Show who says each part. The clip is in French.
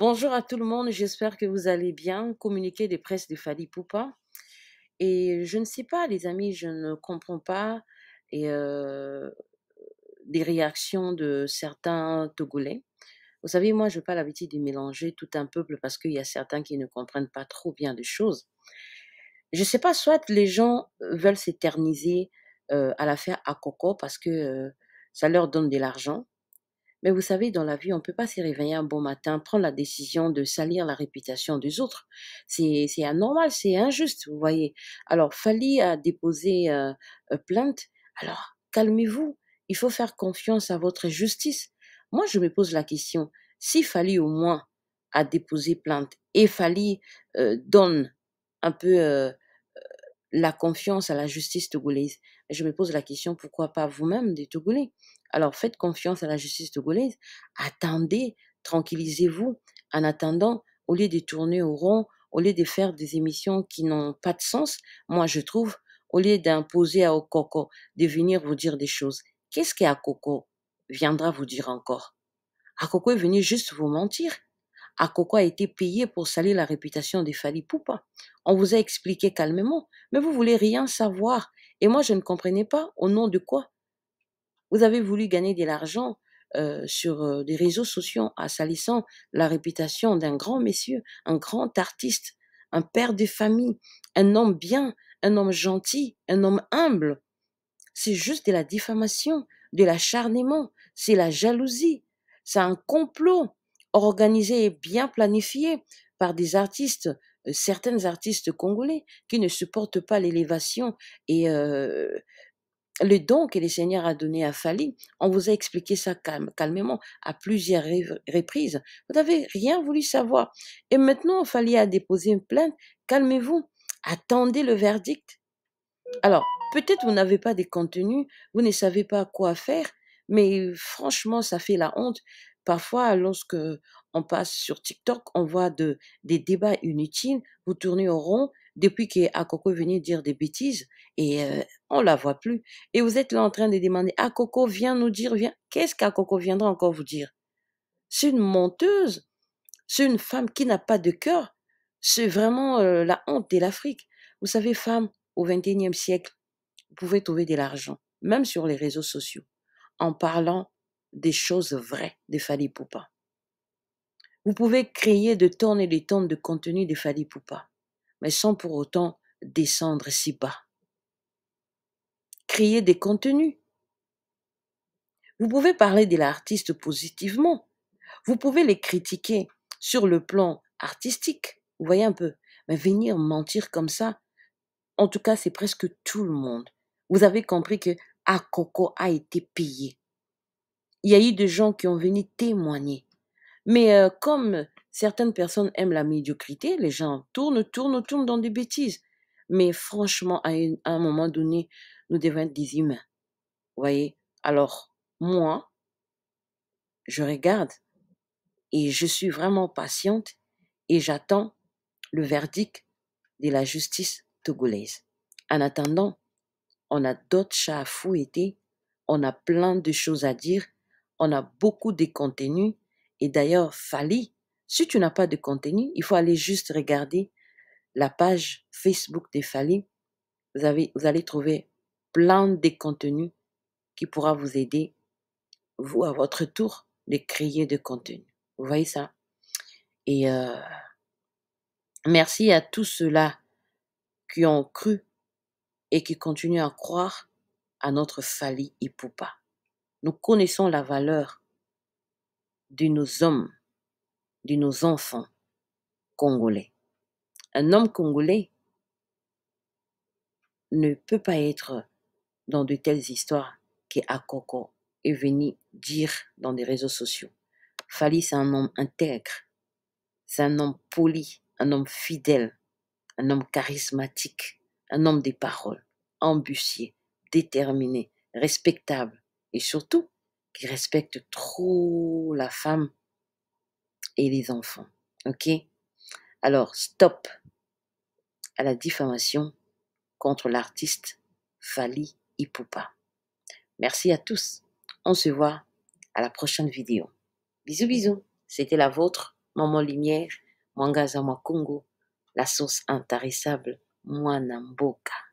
Speaker 1: Bonjour à tout le monde, j'espère que vous allez bien. Communiqué des presses de Fali Poupa. Et je ne sais pas, les amis, je ne comprends pas et, euh, des réactions de certains Togolais. Vous savez, moi, je n'ai pas l'habitude de mélanger tout un peuple parce qu'il y a certains qui ne comprennent pas trop bien des choses. Je ne sais pas, soit les gens veulent s'éterniser euh, à l'affaire à Coco parce que euh, ça leur donne de l'argent, mais vous savez, dans la vie, on ne peut pas se réveiller un bon matin, prendre la décision de salir la réputation des autres. C'est anormal, c'est injuste, vous voyez. Alors, Fali a déposé plainte. Alors, calmez-vous. Il faut faire confiance à votre justice. Moi, je me pose la question, si Fali au moins a déposé plainte et Fali euh, donne un peu euh, euh, la confiance à la justice togolaise, je me pose la question, pourquoi pas vous-même des Togolais alors faites confiance à la justice togolaise, attendez, tranquillisez-vous. En attendant, au lieu de tourner au rond, au lieu de faire des émissions qui n'ont pas de sens, moi je trouve, au lieu d'imposer à Okoko de venir vous dire des choses, qu'est-ce qu'Akoko viendra vous dire encore Akoko est venu juste vous mentir. Akoko a été payé pour salir la réputation des Fali Poupa. On vous a expliqué calmement, mais vous voulez rien savoir. Et moi, je ne comprenais pas au nom de quoi vous avez voulu gagner de l'argent euh, sur des euh, réseaux sociaux en salissant la réputation d'un grand monsieur, un grand artiste, un père de famille, un homme bien, un homme gentil, un homme humble. C'est juste de la diffamation, de l'acharnement, c'est la jalousie, c'est un complot organisé et bien planifié par des artistes, euh, certains artistes congolais qui ne supportent pas l'élévation et le don que le Seigneur a donné à Fali, on vous a expliqué ça calmement à plusieurs reprises. Vous n'avez rien voulu savoir. Et maintenant, Fali a déposé une plainte. Calmez-vous. Attendez le verdict. Alors, peut-être vous n'avez pas des contenus, vous ne savez pas quoi faire, mais franchement, ça fait la honte. Parfois, lorsque on passe sur TikTok, on voit des débats inutiles, vous tournez au rond, depuis que Coco est venu dire des bêtises et euh, on la voit plus. Et vous êtes là en train de demander Akoko, viens nous dire, viens. Qu'est-ce qu'Akoko viendra encore vous dire C'est une menteuse. C'est une femme qui n'a pas de cœur. C'est vraiment euh, la honte de l'Afrique. Vous savez, femme, au XXIe siècle, vous pouvez trouver de l'argent, même sur les réseaux sociaux, en parlant des choses vraies des Fali Poupa. Vous pouvez créer de tonnes et des tonnes de contenu des Fali Poupa mais sans pour autant descendre si bas. Créer des contenus. Vous pouvez parler de l'artiste positivement. Vous pouvez les critiquer sur le plan artistique. Vous voyez un peu. Mais venir mentir comme ça, en tout cas, c'est presque tout le monde. Vous avez compris que Akoko a été payé. Il y a eu des gens qui ont venu témoigner. Mais euh, comme Certaines personnes aiment la médiocrité, les gens tournent, tournent, tournent dans des bêtises. Mais franchement, à, un moment donné, nous devons être des humains. Vous voyez Alors, moi, je regarde et je suis vraiment patiente et j'attends le verdict de la justice togolaise. En attendant, on a d'autres chats à fouetter, on a plein de choses à dire, on a beaucoup de contenus et d'ailleurs, Fali, si tu n'as pas de contenu, il faut aller juste regarder la page Facebook des Fali. Vous, avez, vous allez trouver plein de contenus qui pourra vous aider, vous, à votre tour, de créer de contenu. Vous voyez ça Et euh, merci à tous ceux-là qui ont cru et qui continuent à croire à notre Fali Ipupa. Nous connaissons la valeur de nos hommes de nos enfants congolais. Un homme congolais ne peut pas être dans de telles histoires que Akoko est venu dire dans des réseaux sociaux. Fali, c'est un homme intègre, c'est un homme poli, un homme fidèle, un homme charismatique, un homme des paroles, ambitieux, déterminé, respectable et surtout qui respecte trop la femme les enfants. OK Alors, stop à la diffamation contre l'artiste Fali Ipupa. Merci à tous. On se voit à la prochaine vidéo. Bisous, bisous. C'était la vôtre, Maman Lumière, Mangazama Congo, la sauce intarissable, Mwanamboka.